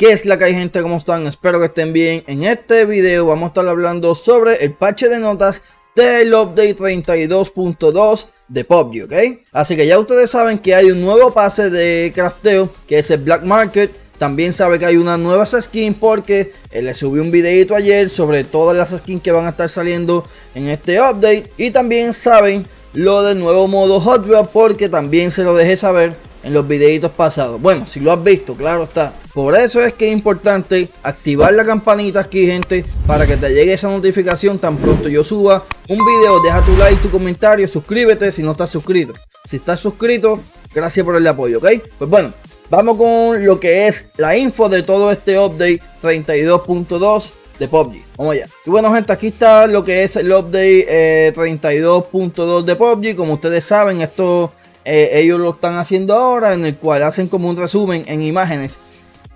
¿Qué es la que hay gente? ¿Cómo están? Espero que estén bien. En este video vamos a estar hablando sobre el parche de notas del update 32.2 de PUBG, ¿ok? Así que ya ustedes saben que hay un nuevo pase de crafteo que es el Black Market. También saben que hay unas nuevas skin porque eh, le subí un videito ayer sobre todas las skins que van a estar saliendo en este update. Y también saben lo del nuevo modo Hot drop porque también se lo dejé saber en los videitos pasados. Bueno, si lo has visto, claro está. Por eso es que es importante activar la campanita aquí, gente, para que te llegue esa notificación tan pronto yo suba un video. Deja tu like, tu comentario, suscríbete si no estás suscrito. Si estás suscrito, gracias por el apoyo, ¿ok? Pues bueno, vamos con lo que es la info de todo este update 32.2 de PUBG. Vamos allá. Y bueno, gente, aquí está lo que es el update 32.2 eh, de PUBG. Como ustedes saben, esto eh, ellos lo están haciendo ahora, en el cual hacen como un resumen en imágenes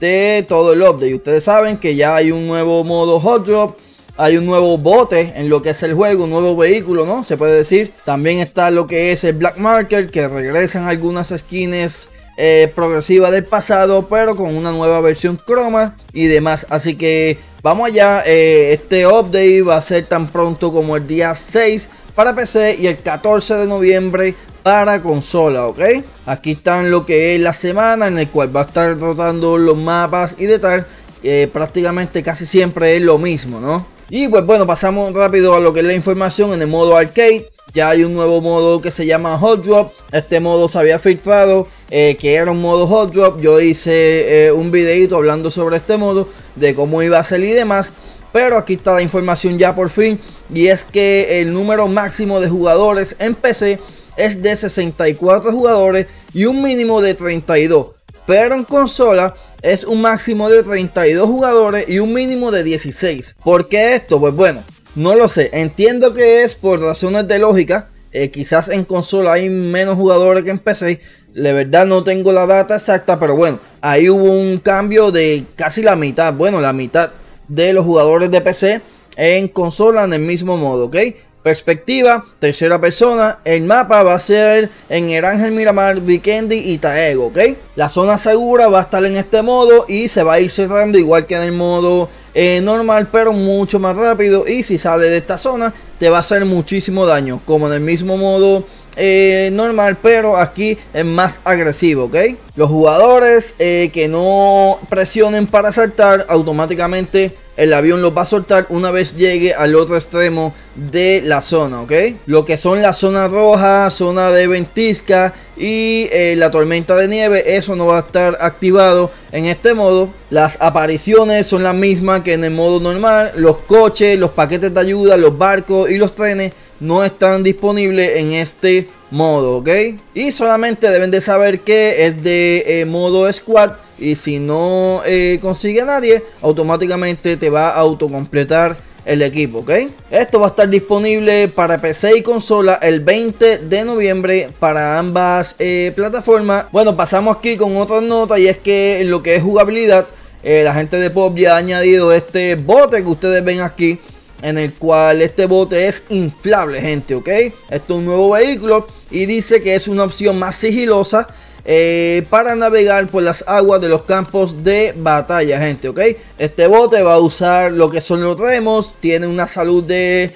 de todo el update. Ustedes saben que ya hay un nuevo modo hot drop, hay un nuevo bote en lo que es el juego, un nuevo vehículo, ¿no? Se puede decir. También está lo que es el Black Market, que regresan algunas skins eh, progresivas del pasado, pero con una nueva versión croma y demás. Así que vamos allá. Eh, este update va a ser tan pronto como el día 6 para PC y el 14 de noviembre para consola, ¿ok? Aquí están lo que es la semana en el cual va a estar rotando los mapas y de tal. prácticamente casi siempre es lo mismo, ¿no? Y pues bueno, pasamos rápido a lo que es la información en el modo arcade. Ya hay un nuevo modo que se llama Hot Drop. Este modo se había filtrado, eh, que era un modo Hot Drop. Yo hice eh, un videito hablando sobre este modo, de cómo iba a ser y demás. Pero aquí está la información ya por fin. Y es que el número máximo de jugadores en PC es de 64 jugadores y un mínimo de 32, pero en consola es un máximo de 32 jugadores y un mínimo de 16. ¿Por qué esto? Pues bueno, no lo sé, entiendo que es por razones de lógica, eh, quizás en consola hay menos jugadores que en PC. La verdad no tengo la data exacta, pero bueno, ahí hubo un cambio de casi la mitad, bueno, la mitad de los jugadores de PC en consola en el mismo modo, ¿ok? perspectiva, tercera persona. El mapa va a ser en el Ángel Miramar, Vikendi y Taego, ¿ok? La zona segura va a estar en este modo y se va a ir cerrando igual que en el modo eh, normal, pero mucho más rápido. Y si sale de esta zona, te va a hacer muchísimo daño, como en el mismo modo eh, normal, pero aquí es más agresivo, ¿ok? Los jugadores eh, que no presionen para saltar, automáticamente el avión los va a soltar una vez llegue al otro extremo de la zona, ¿ok? Lo que son la zona roja, zona de ventisca y eh, la tormenta de nieve, eso no va a estar activado en este modo. Las apariciones son las mismas que en el modo normal, los coches, los paquetes de ayuda, los barcos y los trenes no están disponibles en este modo, ¿ok? Y solamente deben de saber que es de eh, modo squad y si no eh, consigue a nadie, automáticamente te va a autocompletar el equipo, ¿ok? Esto va a estar disponible para PC y consola el 20 de noviembre para ambas eh, plataformas. Bueno, pasamos aquí con otra nota y es que en lo que es jugabilidad, la gente de pop ya ha añadido este bote que ustedes ven aquí en el cual este bote es inflable, gente, ¿ok? Esto es un nuevo vehículo y dice que es una opción más sigilosa eh, para navegar por las aguas de los campos de batalla, gente, ¿ok? Este bote va a usar lo que son los remos, tiene una salud de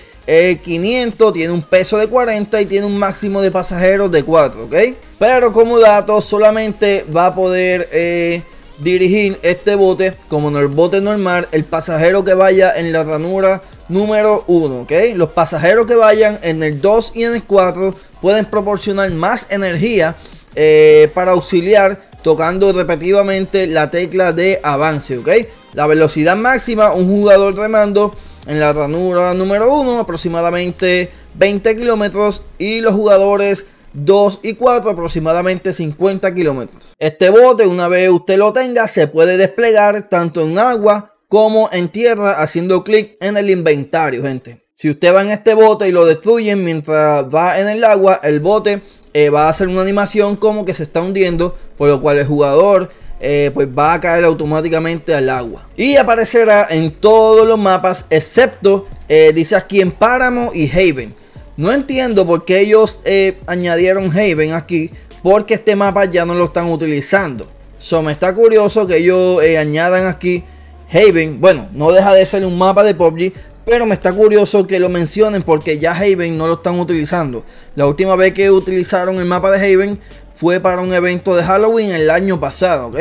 500, eh, tiene un peso de 40 y tiene un máximo de pasajeros de 4, ¿ok? Pero como dato solamente va a poder... Eh, dirigir este bote como en el bote normal el pasajero que vaya en la ranura número 1, ¿ok? Los pasajeros que vayan en el 2 y en el 4 pueden proporcionar más energía eh, para auxiliar tocando repetidamente la tecla de avance, ¿ok? La velocidad máxima, un jugador remando en la ranura número 1, aproximadamente 20 kilómetros, y los jugadores 2 y 4 aproximadamente 50 kilómetros. Este bote, una vez usted lo tenga, se puede desplegar tanto en agua como en tierra haciendo clic en el inventario, gente. Si usted va en este bote y lo destruyen mientras va en el agua, el bote eh, va a hacer una animación como que se está hundiendo, por lo cual el jugador eh, pues va a caer automáticamente al agua. Y aparecerá en todos los mapas, excepto, eh, dice aquí en Páramo y Haven. No entiendo por qué ellos añadieron Haven aquí, porque este mapa ya no lo están utilizando. So, me está curioso que ellos añadan aquí Haven, bueno, no deja de ser un mapa de PUBG, pero me está curioso que lo mencionen porque ya Haven no lo están utilizando. La última vez que utilizaron el mapa de Haven fue para un evento de Halloween el año pasado, ¿ok?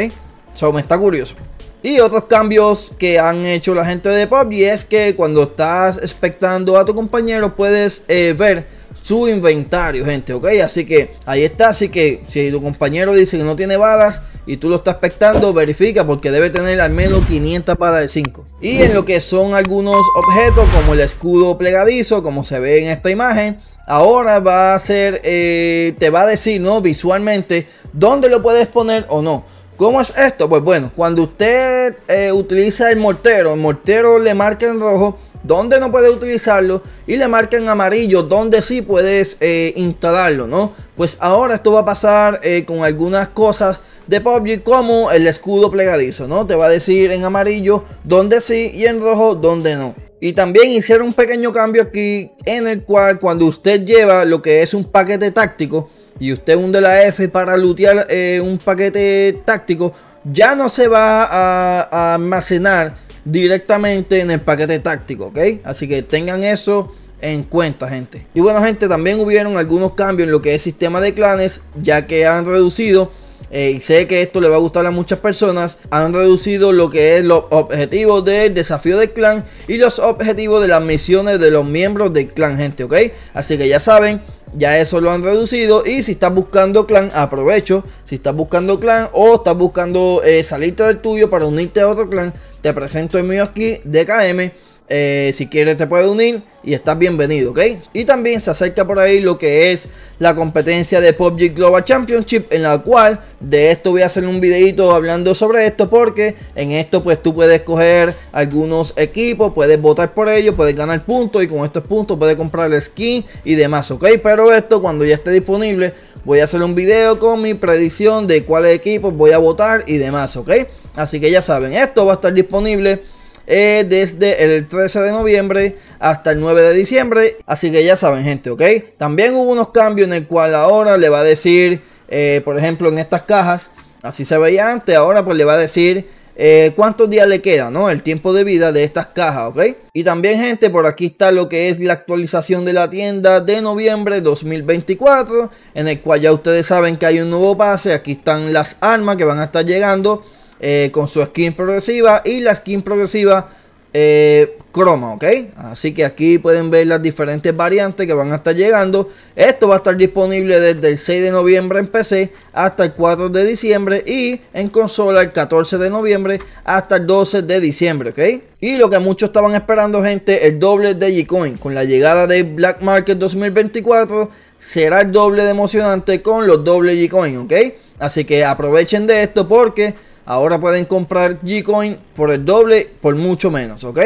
Eso me está curioso. Y otros cambios que han hecho la gente de PUBG es que cuando estás espectando a tu compañero puedes eh, ver su inventario, gente, ¿ok? Así que ahí está, así que si tu compañero dice que no tiene balas y tú lo estás expectando, verifica porque debe tener al menos 500 balas de 5. Y en lo que son algunos objetos como el escudo plegadizo, como se ve en esta imagen, ahora va a ser, eh, te va a decir, ¿no? Visualmente, dónde lo puedes poner o no. ¿Cómo es esto? Pues bueno, cuando usted eh, utiliza el mortero, el mortero le marca en rojo, dónde no puede utilizarlo y le marca en amarillo Donde sí puedes eh, instalarlo, ¿no? Pues ahora esto va a pasar eh, con algunas cosas de PUBG como el escudo plegadizo, ¿no? Te va a decir en amarillo Donde sí y en rojo donde no. Y también hicieron un pequeño cambio aquí en el cual cuando usted lleva lo que es un paquete táctico y usted hunde la F para lootear eh, un paquete táctico, ya no se va a almacenar directamente en el paquete táctico, ¿ok? Así que tengan eso en cuenta, gente. Y bueno, gente, también hubieron algunos cambios en lo que es sistema de clanes, ya que han reducido, eh, y sé que esto le va a gustar a muchas personas, han reducido lo que es los objetivos del desafío del clan y los objetivos de las misiones de los miembros del clan, gente, ¿ok? Así que ya saben, ya eso lo han reducido. Y si estás buscando clan, aprovecho. Si estás buscando clan o estás buscando eh, salirte del tuyo para unirte a otro clan, te presento el mío aquí, DKM. Eh, si quieres te puedes unir y estás bienvenido, ¿ok? Y también se acerca por ahí lo que es la competencia de PUBG Global Championship, en la cual de esto voy a hacer un videito hablando sobre esto, porque en esto pues tú puedes coger algunos equipos, puedes votar por ellos, puedes ganar puntos y con estos puntos puedes comprar skin y demás, ¿ok? Pero esto cuando ya esté disponible voy a hacer un video con mi predicción de cuáles equipos voy a votar y demás, ¿ok? Así que ya saben, esto va a estar disponible eh, desde el 13 de noviembre hasta el 9 de diciembre. Así que ya saben, gente, ¿ok? También hubo unos cambios en el cual ahora le va a decir, eh, por ejemplo, en estas cajas, así se veía antes, ahora pues le va a decir eh, cuántos días le queda, ¿no? El tiempo de vida de estas cajas, ¿ok? Y también, gente, por aquí está lo que es la actualización de la tienda de noviembre 2024, en el cual ya ustedes saben que hay un nuevo pase, aquí están las armas que van a estar llegando eh, con su skin progresiva y la skin progresiva eh, croma, ¿ok? Así que aquí pueden ver las diferentes variantes que van a estar llegando. Esto va a estar disponible desde el 6 de noviembre en PC hasta el 4 de diciembre y en consola el 14 de noviembre hasta el 12 de diciembre, ¿ok? Y lo que muchos estaban esperando, gente, el doble de G-Coin. Con la llegada de Black Market 2024 será el doble de emocionante con los doble G-Coin, ¿ok? Así que aprovechen de esto porque Ahora pueden comprar Gcoin por el doble, por mucho menos, ¿ok?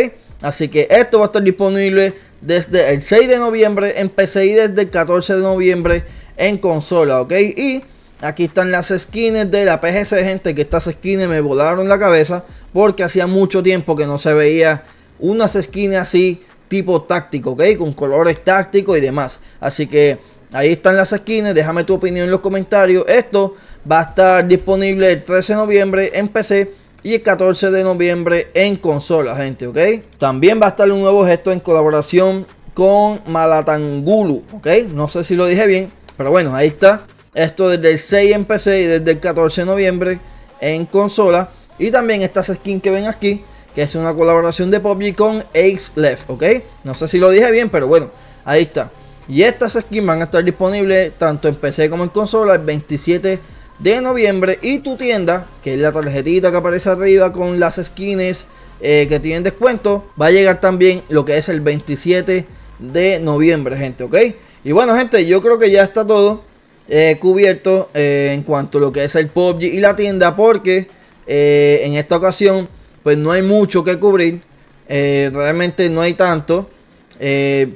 Así que esto va a estar disponible desde el 6 de noviembre en PC y desde el 14 de noviembre en consola, ¿ok? Y aquí están las skins de la PGC, gente, que estas skins me volaron la cabeza porque hacía mucho tiempo que no se veía unas skins así tipo táctico, ¿ok? Con colores tácticos y demás. Así que ahí están las skins, déjame tu opinión en los comentarios. Esto va a estar disponible el 13 de noviembre en PC y el 14 de noviembre en consola, gente, ¿ok? También va a estar un nuevo gesto en colaboración con Malatangulu, ¿ok? No sé si lo dije bien, pero bueno, ahí está. Esto desde el 6 en PC y desde el 14 de noviembre en consola. Y también estas skin que ven aquí, que es una colaboración de PUBG con Ace Left, ¿ok? No sé si lo dije bien, pero bueno, ahí está. Y estas skins van a estar disponibles tanto en PC como en consola el 27 de de noviembre y tu tienda, que es la tarjetita que aparece arriba con las skins eh, que tienen descuento, va a llegar también lo que es el 27 de noviembre, gente, ¿ok? Y bueno, gente, yo creo que ya está todo eh, cubierto eh, en cuanto a lo que es el PUBG y la tienda, porque en esta ocasión, pues no hay mucho que cubrir, realmente no hay tanto.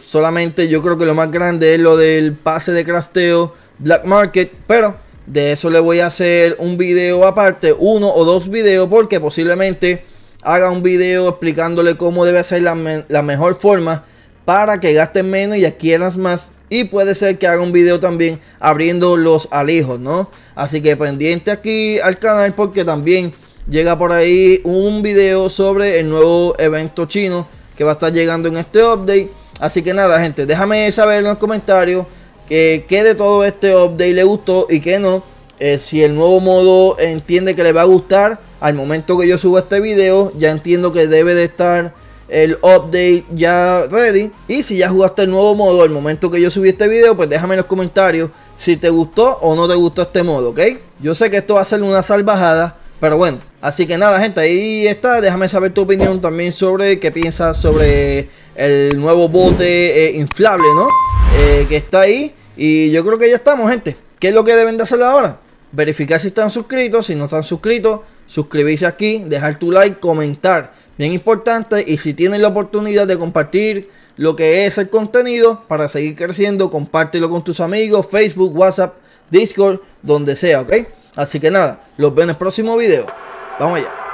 solamente yo creo que lo más grande es lo del pase de crafteo Black Market, pero de eso le voy a hacer un video aparte, uno o dos videos, porque posiblemente haga un video explicándole cómo debe ser la, mejor forma para que gasten menos y adquieras más. Y puede ser que haga un video también abriendo los alijos, ¿no? Así que pendiente aquí al canal porque también llega por ahí un video sobre el nuevo evento chino que va a estar llegando en este update. Así que nada, gente, déjame saber en los comentarios que de todo este update le gustó y que no. Eh, si el nuevo modo entiende que le va a gustar, al momento que yo suba este video, ya entiendo que debe de estar el update ya ready. Y si ya jugaste el nuevo modo, al momento que yo subí este video, pues déjame en los comentarios si te gustó o no te gustó este modo, ¿ok? Yo sé que esto va a ser una salvajada. Pero bueno, así que nada, gente, ahí está. Déjame saber tu opinión también sobre qué piensas sobre el nuevo bote eh, inflable, ¿no? Eh, que está ahí. Y yo creo que ya estamos, gente. ¿Qué es lo que deben de hacer ahora? Verificar si están suscritos. Si no están suscritos, suscribirse aquí, dejar tu like, comentar. Bien importante. Y si tienen la oportunidad de compartir lo que es el contenido para seguir creciendo, compártelo con tus amigos, Facebook, WhatsApp, Discord, donde sea, ¿ok? Así que nada, los veo en el próximo video. Vamos allá.